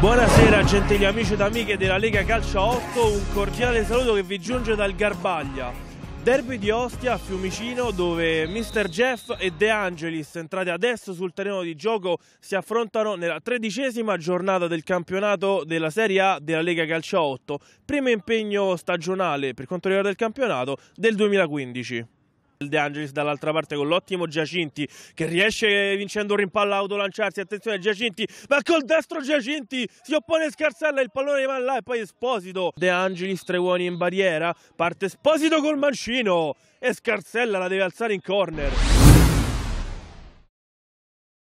Buonasera gentili amici ed amiche della Lega Calcio 8, un cordiale saluto che vi giunge dal Garbaglia. Derby di Ostia a Fiumicino dove Mr. Jeff e De Angelis entrati adesso sul terreno di gioco si affrontano nella tredicesima giornata del campionato della Serie A della Lega Calcio 8, primo impegno stagionale per quanto riguarda il campionato del 2015. Il De Angelis dall'altra parte con l'ottimo Giacinti che riesce vincendo un rimpallo a autolanciarsi. Attenzione Giacinti, ma col destro Giacinti si oppone Scarsella, il pallone va là e poi Esposito. De Angelis tre uomini in barriera, parte Esposito col mancino e Scarsella la deve alzare in corner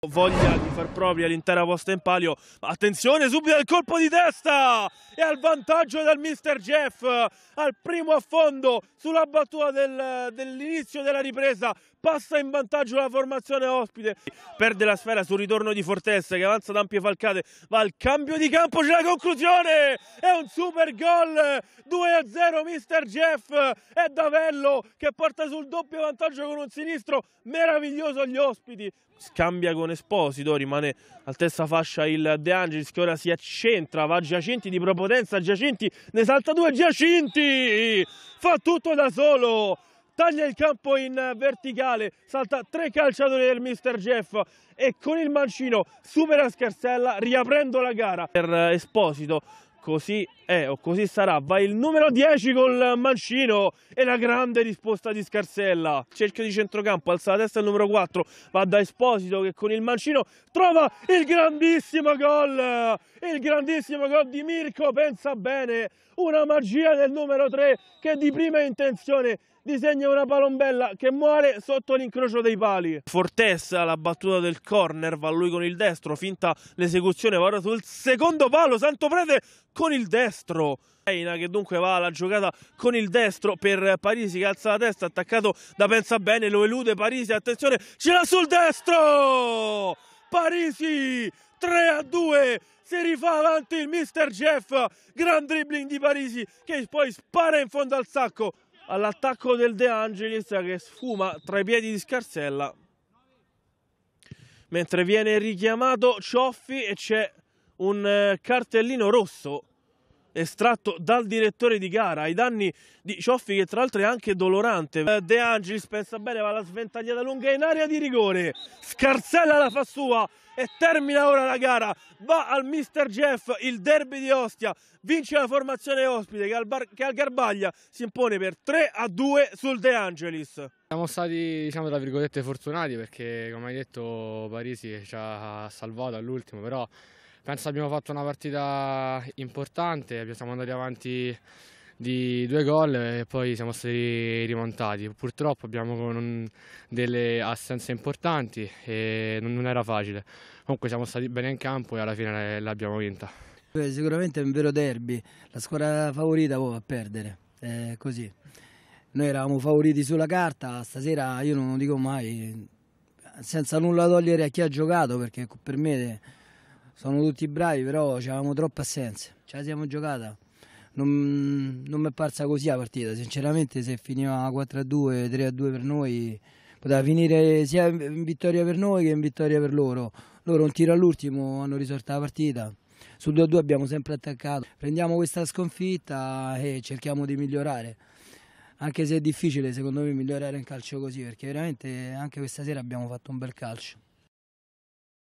voglia di far propria l'intera posta in palio attenzione subito al colpo di testa e al vantaggio del mister Jeff al primo affondo sulla battuta del, dell'inizio della ripresa passa in vantaggio la formazione ospite perde la sfera sul ritorno di Fortezza che avanza da ampie falcate va al cambio di campo c'è la conclusione è un super gol 2 0 mister Jeff è Davello che porta sul doppio vantaggio con un sinistro meraviglioso agli ospiti scambia con con Esposito, rimane al testa fascia il De Angelis che ora si accentra, va Giacinti di propotenza, Giacinti ne salta due, Giacinti fa tutto da solo, taglia il campo in verticale, salta tre calciatori del mister Jeff e con il mancino supera Scarsella riaprendo la gara per Esposito così è eh, o così sarà. Va il numero 10 col mancino e la grande risposta di Scarsella. Cerchio di centrocampo, alza la testa il numero 4, va da Esposito che con il mancino trova il grandissimo gol. Il grandissimo gol di Mirko, pensa bene, una magia del numero 3 che di prima intenzione disegna una palombella che muore sotto l'incrocio dei pali. Fortessa la battuta del corner, va lui con il destro, finta l'esecuzione, va ora sul secondo palo, Santo Prete con il destro. Reina che dunque va alla giocata con il destro per Parisi che alza la testa, attaccato da Pensa Bene, lo elude Parisi, attenzione, ce l'ha sul destro! Parisi 3 a 2 si rifà avanti il mister Jeff gran dribbling di Parisi che poi spara in fondo al sacco all'attacco del De Angelis che sfuma tra i piedi di Scarsella mentre viene richiamato Cioffi e c'è un eh, cartellino rosso estratto dal direttore di gara ai danni di Cioffi che tra l'altro è anche dolorante eh, De Angelis pensa bene va la sventagliata lunga in area di rigore scarsella la fa sua e termina ora la gara va al mister Jeff il derby di Ostia vince la formazione ospite che al, Bar che al Garbaglia si impone per 3 a 2 sul De Angelis siamo stati diciamo tra virgolette fortunati perché come hai detto Parisi ci ha salvato all'ultimo però penso abbiamo fatto una partita importante, siamo andati avanti di due gol e poi siamo stati rimontati. Purtroppo abbiamo delle assenze importanti e non era facile. Comunque siamo stati bene in campo e alla fine l'abbiamo vinta. Beh, sicuramente è un vero derby, la squadra favorita va oh, a perdere, è così. Noi eravamo favoriti sulla carta, stasera io non lo dico mai, senza nulla togliere a chi ha giocato perché per me sono tutti bravi, però avevamo troppa assenza, ce la siamo giocata. Non, non mi è parsa così la partita, sinceramente se finiva 4-2, 3-2 per noi poteva finire sia in vittoria per noi che in vittoria per loro. Loro un tiro all'ultimo hanno risolto la partita. Sul 2-2 abbiamo sempre attaccato. Prendiamo questa sconfitta e cerchiamo di migliorare. Anche se è difficile secondo me migliorare in calcio così, perché veramente anche questa sera abbiamo fatto un bel calcio.